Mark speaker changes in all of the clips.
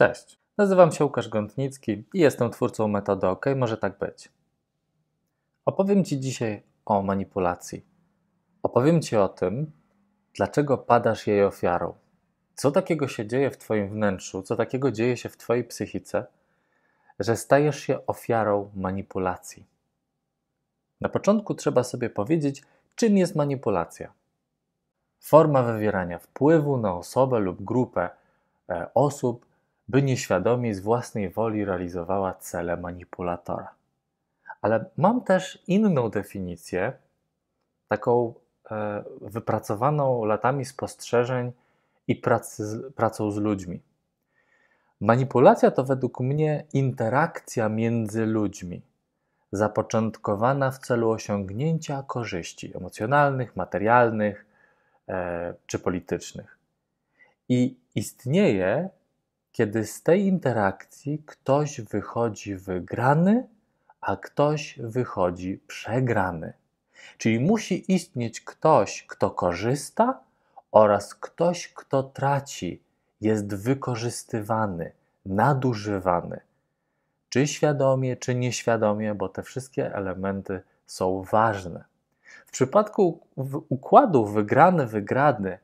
Speaker 1: Cześć, nazywam się Łukasz Gątnicki i jestem twórcą metody OK, może tak być. Opowiem Ci dzisiaj o manipulacji. Opowiem Ci o tym, dlaczego padasz jej ofiarą. Co takiego się dzieje w Twoim wnętrzu, co takiego dzieje się w Twojej psychice, że stajesz się ofiarą manipulacji. Na początku trzeba sobie powiedzieć, czym jest manipulacja. Forma wywierania wpływu na osobę lub grupę e, osób by nieświadomie z własnej woli realizowała cele manipulatora. Ale mam też inną definicję, taką e, wypracowaną latami spostrzeżeń i pracy, pracą z ludźmi. Manipulacja to według mnie interakcja między ludźmi, zapoczątkowana w celu osiągnięcia korzyści emocjonalnych, materialnych e, czy politycznych. I istnieje kiedy z tej interakcji ktoś wychodzi wygrany, a ktoś wychodzi przegrany. Czyli musi istnieć ktoś, kto korzysta oraz ktoś, kto traci, jest wykorzystywany, nadużywany. Czy świadomie, czy nieświadomie, bo te wszystkie elementy są ważne. W przypadku układu wygrany-wygrany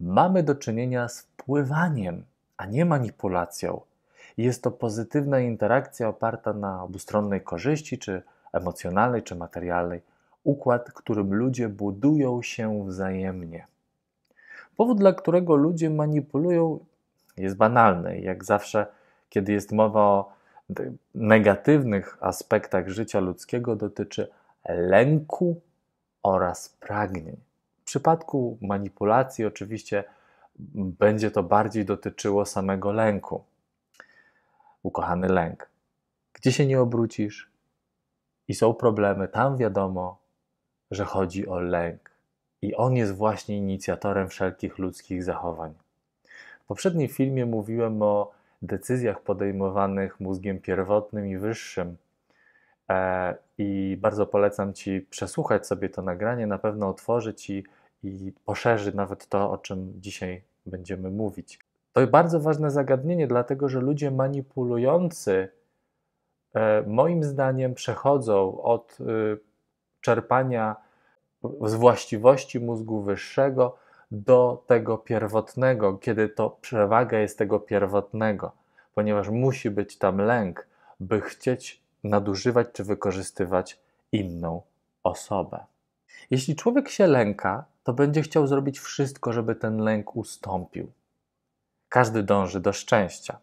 Speaker 1: mamy do czynienia z wpływaniem a nie manipulacją. Jest to pozytywna interakcja oparta na obustronnej korzyści, czy emocjonalnej, czy materialnej, układ, którym ludzie budują się wzajemnie. Powód, dla którego ludzie manipulują, jest banalny. Jak zawsze, kiedy jest mowa o negatywnych aspektach życia ludzkiego, dotyczy lęku oraz pragnień. W przypadku manipulacji, oczywiście, będzie to bardziej dotyczyło samego lęku. Ukochany lęk. Gdzie się nie obrócisz i są problemy, tam wiadomo, że chodzi o lęk. I on jest właśnie inicjatorem wszelkich ludzkich zachowań. W poprzednim filmie mówiłem o decyzjach podejmowanych mózgiem pierwotnym i wyższym. E, I bardzo polecam Ci przesłuchać sobie to nagranie, na pewno otworzy Ci i poszerzy nawet to, o czym dzisiaj będziemy mówić. To bardzo ważne zagadnienie, dlatego że ludzie manipulujący, e, moim zdaniem, przechodzą od e, czerpania z właściwości mózgu wyższego do tego pierwotnego, kiedy to przewaga jest tego pierwotnego, ponieważ musi być tam lęk, by chcieć nadużywać czy wykorzystywać inną osobę. Jeśli człowiek się lęka, to będzie chciał zrobić wszystko, żeby ten lęk ustąpił. Każdy dąży do szczęścia.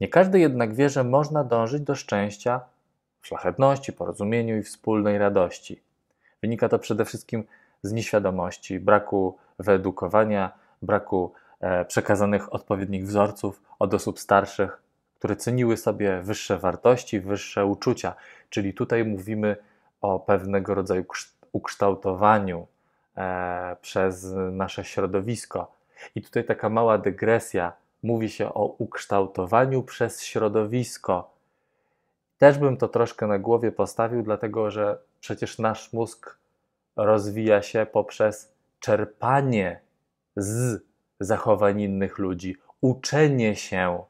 Speaker 1: Nie każdy jednak wie, że można dążyć do szczęścia w szlachetności, porozumieniu i wspólnej radości. Wynika to przede wszystkim z nieświadomości, braku wyedukowania, braku e, przekazanych odpowiednich wzorców od osób starszych, które ceniły sobie wyższe wartości, wyższe uczucia. Czyli tutaj mówimy o pewnego rodzaju ukształtowaniu e, przez nasze środowisko. I tutaj taka mała dygresja. Mówi się o ukształtowaniu przez środowisko. Też bym to troszkę na głowie postawił, dlatego że przecież nasz mózg rozwija się poprzez czerpanie z zachowań innych ludzi, uczenie się.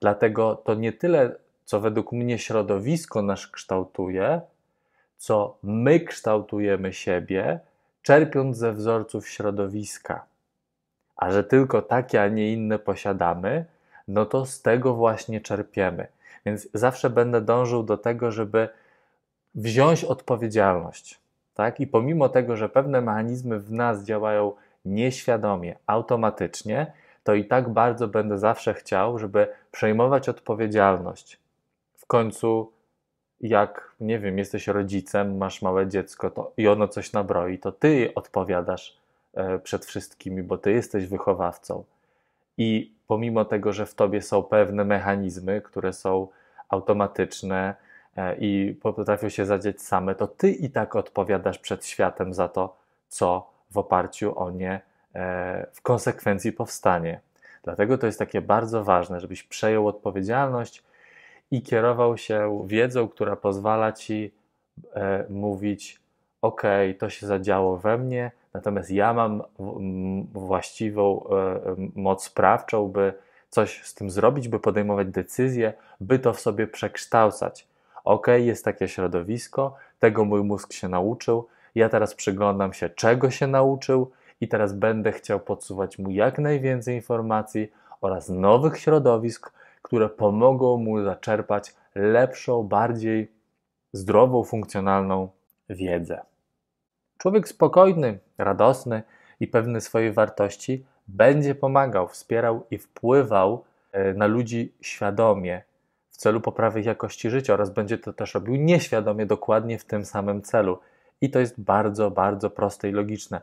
Speaker 1: Dlatego to nie tyle, co według mnie środowisko nas kształtuje, co my kształtujemy siebie, czerpiąc ze wzorców środowiska. A że tylko takie, a nie inne posiadamy, no to z tego właśnie czerpiemy. Więc zawsze będę dążył do tego, żeby wziąć odpowiedzialność. Tak? I pomimo tego, że pewne mechanizmy w nas działają nieświadomie, automatycznie, to i tak bardzo będę zawsze chciał, żeby przejmować odpowiedzialność. W końcu jak, nie wiem, jesteś rodzicem, masz małe dziecko to, i ono coś nabroi, to ty odpowiadasz e, przed wszystkimi, bo ty jesteś wychowawcą. I pomimo tego, że w tobie są pewne mechanizmy, które są automatyczne e, i potrafią się zadziać same, to ty i tak odpowiadasz przed światem za to, co w oparciu o nie e, w konsekwencji powstanie. Dlatego to jest takie bardzo ważne, żebyś przejął odpowiedzialność i kierował się wiedzą, która pozwala ci e, mówić: OK, to się zadziało we mnie, natomiast ja mam właściwą e, moc sprawczą, by coś z tym zrobić, by podejmować decyzje, by to w sobie przekształcać. OK, jest takie środowisko, tego mój mózg się nauczył, ja teraz przyglądam się, czego się nauczył, i teraz będę chciał podsuwać mu jak najwięcej informacji oraz nowych środowisk, które pomogą mu zaczerpać lepszą, bardziej zdrową, funkcjonalną wiedzę. Człowiek spokojny, radosny i pewny swojej wartości będzie pomagał, wspierał i wpływał e, na ludzi świadomie w celu poprawy jakości życia oraz będzie to też robił nieświadomie dokładnie w tym samym celu. I to jest bardzo, bardzo proste i logiczne.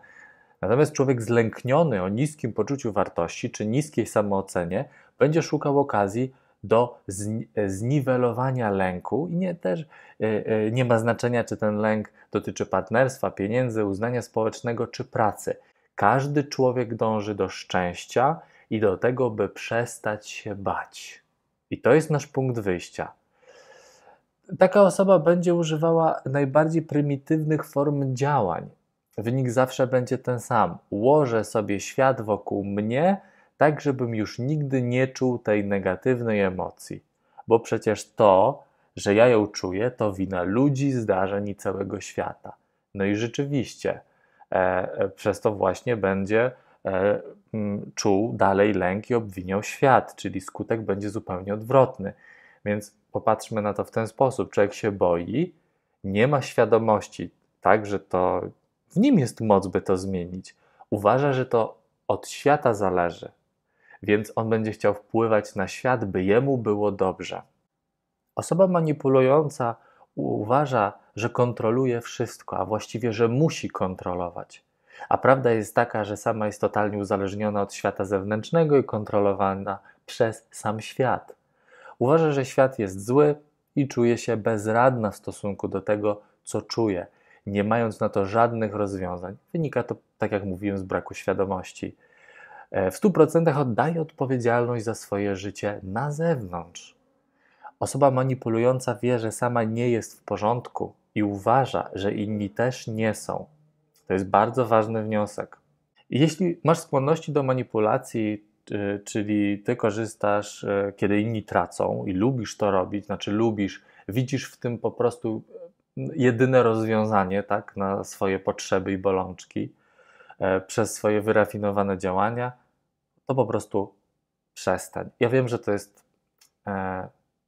Speaker 1: Natomiast człowiek zlękniony o niskim poczuciu wartości czy niskiej samoocenie będzie szukał okazji do e, zniwelowania lęku i nie, też e, e, nie ma znaczenia, czy ten lęk dotyczy partnerstwa, pieniędzy, uznania społecznego czy pracy. Każdy człowiek dąży do szczęścia i do tego, by przestać się bać. I to jest nasz punkt wyjścia. Taka osoba będzie używała najbardziej prymitywnych form działań, wynik zawsze będzie ten sam. Ułożę sobie świat wokół mnie, tak żebym już nigdy nie czuł tej negatywnej emocji. Bo przecież to, że ja ją czuję, to wina ludzi, zdarzeń i całego świata. No i rzeczywiście, e, e przez to właśnie będzie e, m, czuł dalej lęk i obwiniał świat, czyli skutek będzie zupełnie odwrotny. Więc popatrzmy na to w ten sposób. Człowiek się boi, nie ma świadomości, tak, że to w nim jest moc, by to zmienić. Uważa, że to od świata zależy, więc on będzie chciał wpływać na świat, by jemu było dobrze. Osoba manipulująca uważa, że kontroluje wszystko, a właściwie, że musi kontrolować. A prawda jest taka, że sama jest totalnie uzależniona od świata zewnętrznego i kontrolowana przez sam świat. Uważa, że świat jest zły i czuje się bezradna w stosunku do tego, co czuje nie mając na to żadnych rozwiązań. Wynika to, tak jak mówiłem, z braku świadomości. E, w 100% oddaje odpowiedzialność za swoje życie na zewnątrz. Osoba manipulująca wie, że sama nie jest w porządku i uważa, że inni też nie są. To jest bardzo ważny wniosek. Jeśli masz skłonności do manipulacji, czyli ty korzystasz, e, kiedy inni tracą i lubisz to robić, znaczy lubisz, widzisz w tym po prostu jedyne rozwiązanie tak, na swoje potrzeby i bolączki e, przez swoje wyrafinowane działania, to po prostu przestań. Ja wiem, że to jest, e,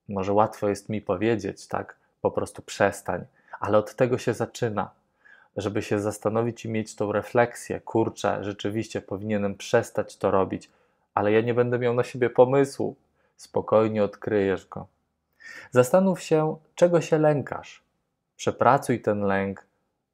Speaker 1: może łatwo jest mi powiedzieć, tak, po prostu przestań, ale od tego się zaczyna, żeby się zastanowić i mieć tą refleksję, kurczę, rzeczywiście powinienem przestać to robić, ale ja nie będę miał na siebie pomysłu. Spokojnie odkryjesz go. Zastanów się, czego się lękasz. Przepracuj ten lęk,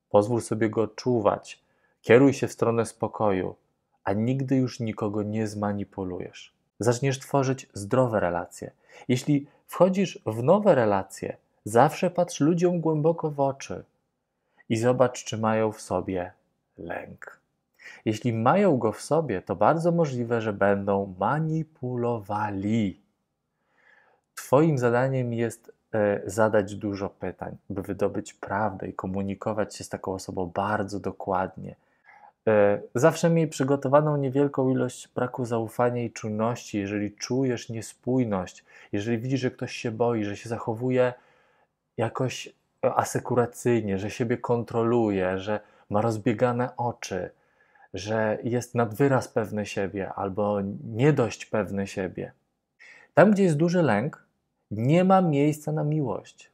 Speaker 1: pozwól sobie go czuwać, kieruj się w stronę spokoju, a nigdy już nikogo nie zmanipulujesz. Zaczniesz tworzyć zdrowe relacje. Jeśli wchodzisz w nowe relacje, zawsze patrz ludziom głęboko w oczy i zobacz, czy mają w sobie lęk. Jeśli mają go w sobie, to bardzo możliwe, że będą manipulowali. Twoim zadaniem jest E, zadać dużo pytań, by wydobyć prawdę i komunikować się z taką osobą bardzo dokładnie. E, zawsze miej przygotowaną niewielką ilość braku zaufania i czujności, jeżeli czujesz niespójność, jeżeli widzisz, że ktoś się boi, że się zachowuje jakoś e, asekuracyjnie, że siebie kontroluje, że ma rozbiegane oczy, że jest nad wyraz pewny siebie albo nie dość pewny siebie. Tam, gdzie jest duży lęk, nie ma miejsca na miłość.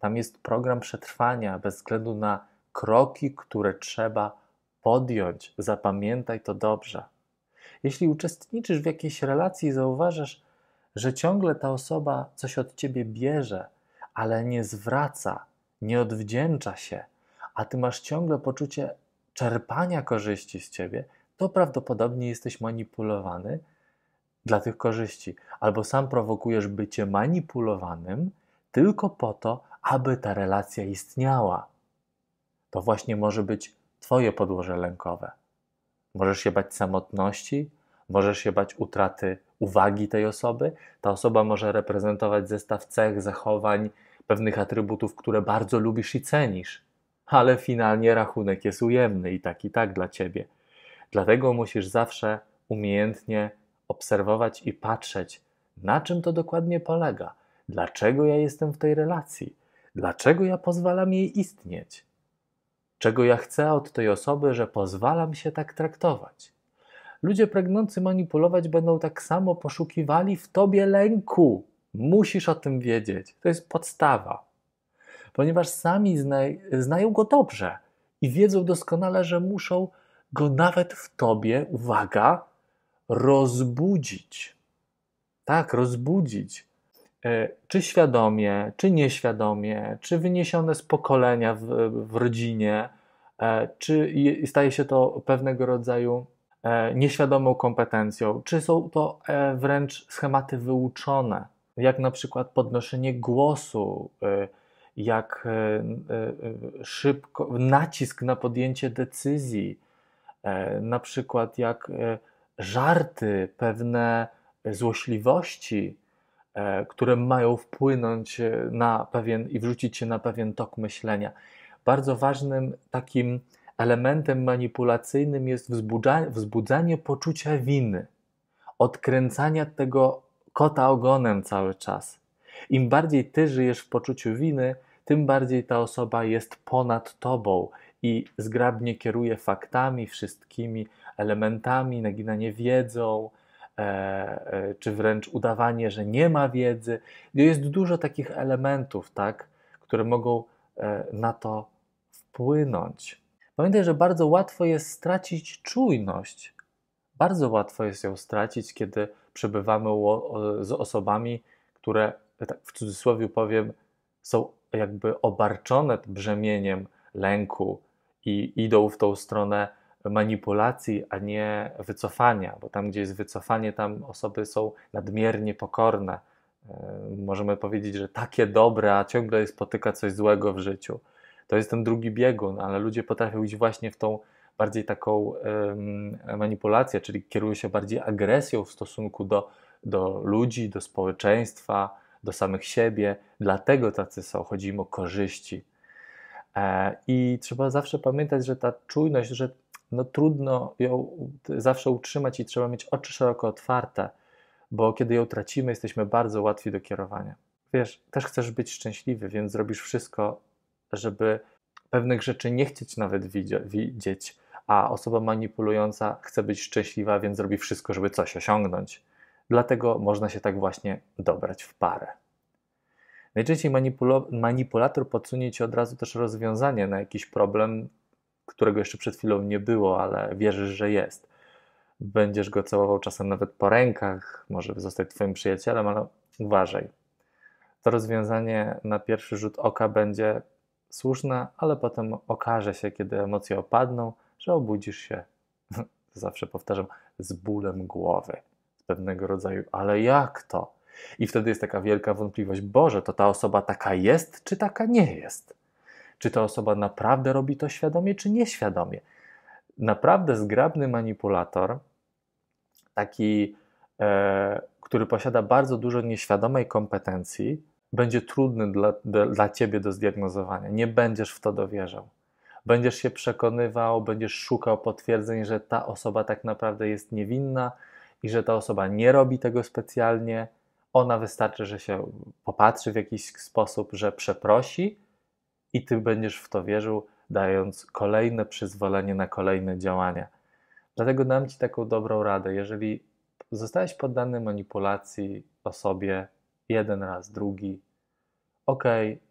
Speaker 1: Tam jest program przetrwania bez względu na kroki, które trzeba podjąć. Zapamiętaj to dobrze. Jeśli uczestniczysz w jakiejś relacji i zauważasz, że ciągle ta osoba coś od ciebie bierze, ale nie zwraca, nie odwdzięcza się, a ty masz ciągle poczucie czerpania korzyści z ciebie, to prawdopodobnie jesteś manipulowany dla tych korzyści, albo sam prowokujesz bycie manipulowanym tylko po to, aby ta relacja istniała. To właśnie może być Twoje podłoże lękowe. Możesz się bać samotności, możesz się bać utraty uwagi tej osoby. Ta osoba może reprezentować zestaw cech, zachowań, pewnych atrybutów, które bardzo lubisz i cenisz, ale finalnie rachunek jest ujemny i tak i tak dla ciebie. Dlatego musisz zawsze umiejętnie obserwować i patrzeć, na czym to dokładnie polega, dlaczego ja jestem w tej relacji, dlaczego ja pozwalam jej istnieć, czego ja chcę od tej osoby, że pozwalam się tak traktować. Ludzie pragnący manipulować będą tak samo poszukiwali w tobie lęku. Musisz o tym wiedzieć. To jest podstawa. Ponieważ sami znaj znają go dobrze i wiedzą doskonale, że muszą go nawet w tobie, uwaga, rozbudzić. Tak, rozbudzić. E, czy świadomie, czy nieświadomie, czy wyniesione z pokolenia w, w rodzinie, e, czy staje się to pewnego rodzaju e, nieświadomą kompetencją, czy są to wręcz schematy wyuczone, jak na przykład podnoszenie głosu, jak szybko nacisk na podjęcie decyzji, na przykład jak żarty, pewne złośliwości, e, które mają wpłynąć e, na pewien i wrzucić się na pewien tok myślenia. Bardzo ważnym takim elementem manipulacyjnym jest wzbudzanie, poczucia winy, odkręcania tego kota ogonem cały czas. Im bardziej ty żyjesz w poczuciu winy, tym bardziej ta osoba jest ponad tobą i zgrabnie kieruje faktami, wszystkimi, elementami, naginanie wiedzą, e, e, czy wręcz udawanie, że nie ma wiedzy. Jest dużo takich elementów, tak, które mogą e, na to wpłynąć. Pamiętaj, że bardzo łatwo jest stracić czujność. Bardzo łatwo jest ją stracić, kiedy przebywamy z osobami, które, tak w cudzysłowie powiem, są jakby obarczone brzemieniem lęku i idą w tą stronę manipulacji, a nie wycofania, bo tam, gdzie jest wycofanie, tam osoby są nadmiernie pokorne. E, możemy powiedzieć, że takie dobre, a ciągle spotyka coś złego w życiu. To jest ten drugi biegun, ale ludzie potrafią iść właśnie w tą bardziej taką manipulację, czyli kierują się bardziej agresją w stosunku do, do ludzi, do społeczeństwa, do samych siebie. Dlatego tacy są, chodzi im o korzyści. E, I trzeba zawsze pamiętać, że ta czujność, że no trudno ją zawsze utrzymać i trzeba mieć oczy szeroko otwarte, bo kiedy ją tracimy, jesteśmy bardzo łatwi do kierowania. Wiesz, też chcesz być szczęśliwy, więc zrobisz wszystko, żeby pewnych rzeczy nie chcieć nawet widzieć, a osoba manipulująca chce być szczęśliwa, więc zrobi wszystko, żeby coś osiągnąć. Dlatego można się tak właśnie dobrać w parę. Najczęściej manipulator podsunie ci od razu też rozwiązanie na jakiś problem, którego jeszcze przed chwilą nie było, ale wierzysz, że jest. Będziesz go całował czasem nawet po rękach, może zostać Twoim przyjacielem, ale uważaj. To rozwiązanie na pierwszy rzut oka będzie słuszne, ale potem okaże się, kiedy emocje opadną, że obudzisz się, zawsze powtarzam, z bólem głowy, z pewnego rodzaju, ale jak to? I wtedy jest taka wielka wątpliwość: Boże, to ta osoba taka jest, czy taka nie jest? czy ta osoba naprawdę robi to świadomie, czy nieświadomie. Naprawdę zgrabny manipulator, taki, e, który posiada bardzo dużo nieświadomej kompetencji, będzie trudny dla, dla ciebie do zdiagnozowania. Nie będziesz w to dowierzał. Będziesz się przekonywał, będziesz szukał potwierdzeń, że ta osoba tak naprawdę jest niewinna i że ta osoba nie robi tego specjalnie. Ona wystarczy, że się popatrzy w jakiś sposób, że przeprosi, i ty będziesz w to wierzył, dając kolejne przyzwolenie na kolejne działania. Dlatego dam ci taką dobrą radę. Jeżeli zostałeś poddany manipulacji o sobie jeden raz, drugi, okej, okay,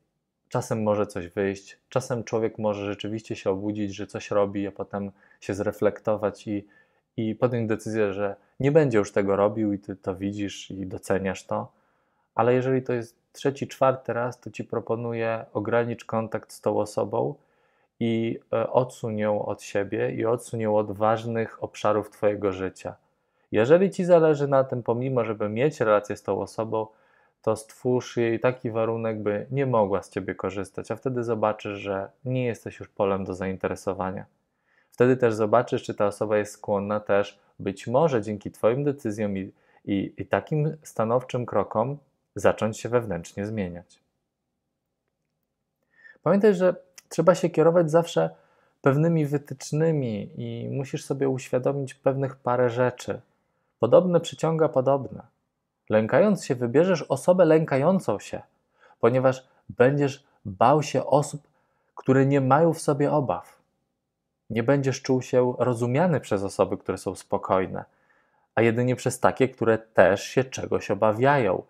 Speaker 1: czasem może coś wyjść, czasem człowiek może rzeczywiście się obudzić, że coś robi, a potem się zreflektować i, i podjąć decyzję, że nie będzie już tego robił i ty to widzisz i doceniasz to ale jeżeli to jest trzeci, czwarty raz, to ci proponuję ogranicz kontakt z tą osobą i e, odsuń ją od siebie i odsuń ją od ważnych obszarów Twojego życia. Jeżeli Ci zależy na tym, pomimo, żeby mieć relację z tą osobą, to stwórz jej taki warunek, by nie mogła z Ciebie korzystać, a wtedy zobaczysz, że nie jesteś już polem do zainteresowania. Wtedy też zobaczysz, czy ta osoba jest skłonna też, być może dzięki Twoim decyzjom i, i, i takim stanowczym krokom, zacząć się wewnętrznie zmieniać. Pamiętaj, że trzeba się kierować zawsze pewnymi wytycznymi i musisz sobie uświadomić pewnych parę rzeczy. Podobne przyciąga podobne. Lękając się, wybierzesz osobę lękającą się, ponieważ będziesz bał się osób, które nie mają w sobie obaw. Nie będziesz czuł się rozumiany przez osoby, które są spokojne, a jedynie przez takie, które też się czegoś obawiają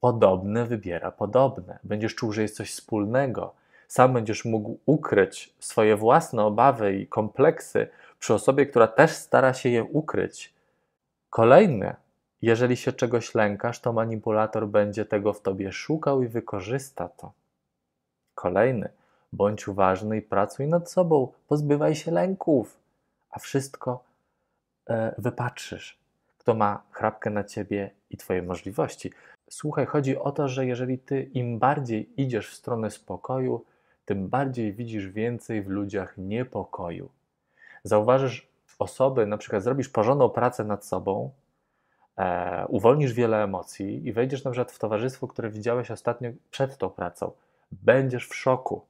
Speaker 1: Podobne wybiera podobne. Będziesz czuł, że jest coś wspólnego. Sam będziesz mógł ukryć swoje własne obawy i kompleksy przy osobie, która też stara się je ukryć. Kolejne, jeżeli się czegoś lękasz, to manipulator będzie tego w tobie szukał i wykorzysta to. Kolejny, bądź uważny i pracuj nad sobą, pozbywaj się lęków, a wszystko e, wypatrzysz. Kto ma chrapkę na ciebie i twoje możliwości. Słuchaj, chodzi o to, że jeżeli ty im bardziej idziesz w stronę spokoju, tym bardziej widzisz więcej w ludziach niepokoju. Zauważysz osoby, na przykład zrobisz porządną pracę nad sobą, e, uwolnisz wiele emocji i wejdziesz na przykład w towarzystwo, które widziałeś ostatnio przed tą pracą. Będziesz w szoku.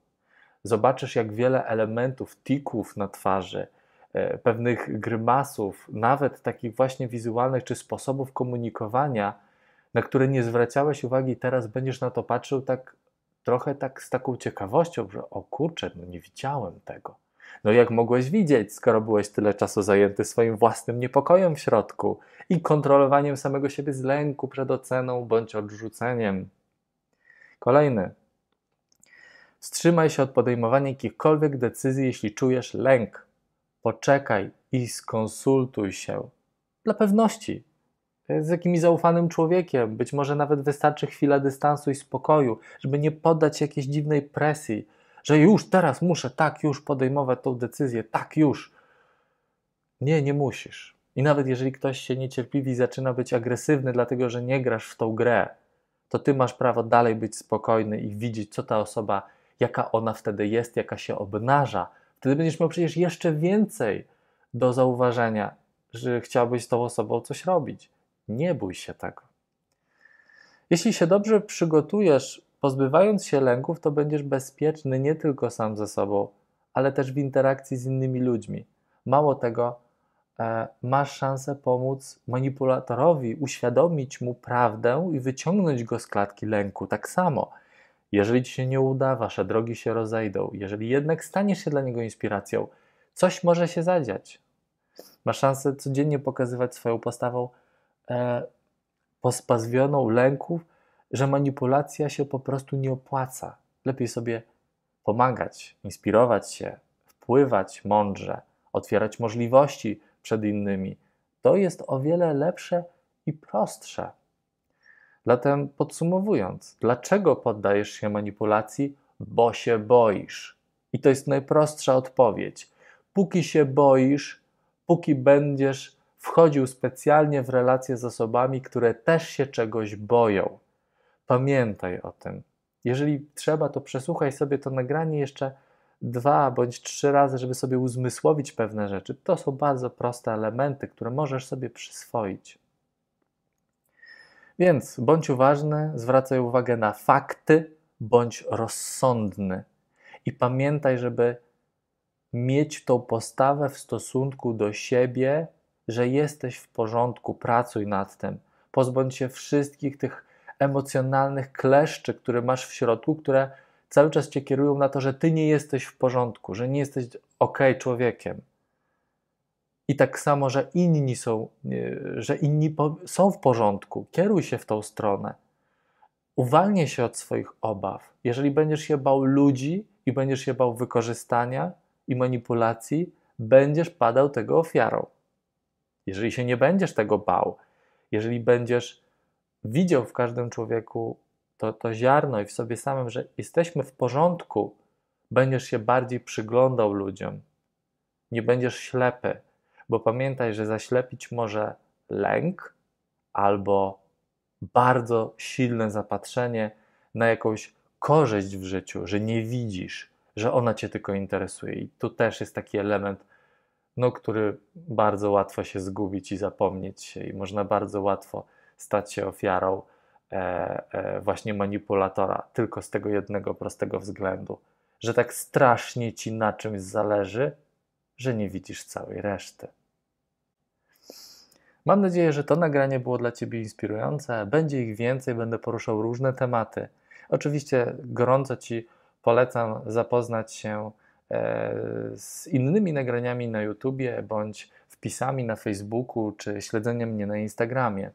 Speaker 1: Zobaczysz, jak wiele elementów, tików na twarzy, e, pewnych grymasów, nawet takich właśnie wizualnych czy sposobów komunikowania na które nie zwracałeś uwagi, teraz będziesz na to patrzył tak trochę tak z taką ciekawością, że o kurczę, no nie widziałem tego. No jak mogłeś widzieć, skoro byłeś tyle czasu zajęty swoim własnym niepokojem w środku i kontrolowaniem samego siebie z lęku przed oceną bądź odrzuceniem. Kolejny. Wstrzymaj się od podejmowania jakichkolwiek decyzji, jeśli czujesz lęk. Poczekaj i skonsultuj się. Dla pewności z jakimś zaufanym człowiekiem. Być może nawet wystarczy chwila dystansu i spokoju, żeby nie poddać jakiejś dziwnej presji, że już teraz muszę, tak już podejmować tą decyzję, tak już. Nie, nie musisz. I nawet jeżeli ktoś się niecierpliwi zaczyna być agresywny, dlatego że nie grasz w tą grę, to ty masz prawo dalej być spokojny i widzieć, co ta osoba, jaka ona wtedy jest, jaka się obnaża. Wtedy będziesz miał przecież jeszcze więcej do zauważenia, że chciałbyś z tą osobą coś robić. Nie bój się tego. Jeśli się dobrze przygotujesz, pozbywając się lęków, to będziesz bezpieczny nie tylko sam ze sobą, ale też w interakcji z innymi ludźmi. Mało tego, e, masz szansę pomóc manipulatorowi, uświadomić mu prawdę i wyciągnąć go z klatki lęku. Tak samo, jeżeli ci się nie uda, wasze drogi się rozejdą, jeżeli jednak staniesz się dla niego inspiracją, coś może się zadziać. Masz szansę codziennie pokazywać swoją postawą E, pospazwioną lęków, że manipulacja się po prostu nie opłaca. Lepiej sobie pomagać, inspirować się, wpływać mądrze, otwierać możliwości przed innymi. To jest o wiele lepsze i prostsze. Zatem podsumowując, dlaczego poddajesz się manipulacji? Bo się boisz. I to jest najprostsza odpowiedź. Póki się boisz, póki będziesz wchodził specjalnie w relacje z osobami, które też się czegoś boją. Pamiętaj o tym. Jeżeli trzeba, to przesłuchaj sobie to nagranie jeszcze dwa bądź trzy razy, żeby sobie uzmysłowić pewne rzeczy. To są bardzo proste elementy, które możesz sobie przyswoić. Więc bądź uważny, zwracaj uwagę na fakty, bądź rozsądny. I pamiętaj, żeby mieć tą postawę w stosunku do siebie, że jesteś w porządku, pracuj nad tym. Pozbądź się wszystkich tych emocjonalnych kleszczy, które masz w środku, które cały czas cię kierują na to, że ty nie jesteś w porządku, że nie jesteś ok człowiekiem. I tak samo, że inni są, że inni są w porządku. Kieruj się w tą stronę. Uwalnij się od swoich obaw. Jeżeli będziesz się bał ludzi i będziesz się bał wykorzystania i manipulacji, będziesz padał tego ofiarą. Jeżeli się nie będziesz tego bał, jeżeli będziesz widział w każdym człowieku to, to ziarno i w sobie samym, że jesteśmy w porządku, będziesz się bardziej przyglądał ludziom. Nie będziesz ślepy, bo pamiętaj, że zaślepić może lęk albo bardzo silne zapatrzenie na jakąś korzyść w życiu, że nie widzisz, że ona cię tylko interesuje. I tu też jest taki element no, który bardzo łatwo się zgubić i zapomnieć, i można bardzo łatwo stać się ofiarą e, e, właśnie manipulatora, tylko z tego jednego prostego względu, że tak strasznie ci na czymś zależy, że nie widzisz całej reszty. Mam nadzieję, że to nagranie było dla Ciebie inspirujące. Będzie ich więcej, będę poruszał różne tematy. Oczywiście gorąco Ci polecam zapoznać się z innymi nagraniami na YouTubie bądź wpisami na Facebooku czy śledzeniem mnie na Instagramie.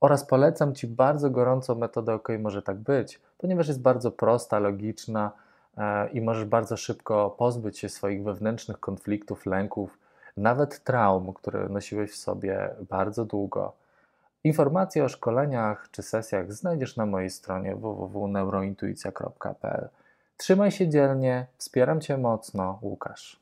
Speaker 1: Oraz polecam Ci bardzo gorąco metodę OK może tak być, ponieważ jest bardzo prosta, logiczna e, i możesz bardzo szybko pozbyć się swoich wewnętrznych konfliktów, lęków, nawet traum, które nosiłeś w sobie bardzo długo. Informacje o szkoleniach czy sesjach znajdziesz na mojej stronie www.neurointuicja.pl. Trzymaj się dzielnie, wspieram Cię mocno, Łukasz.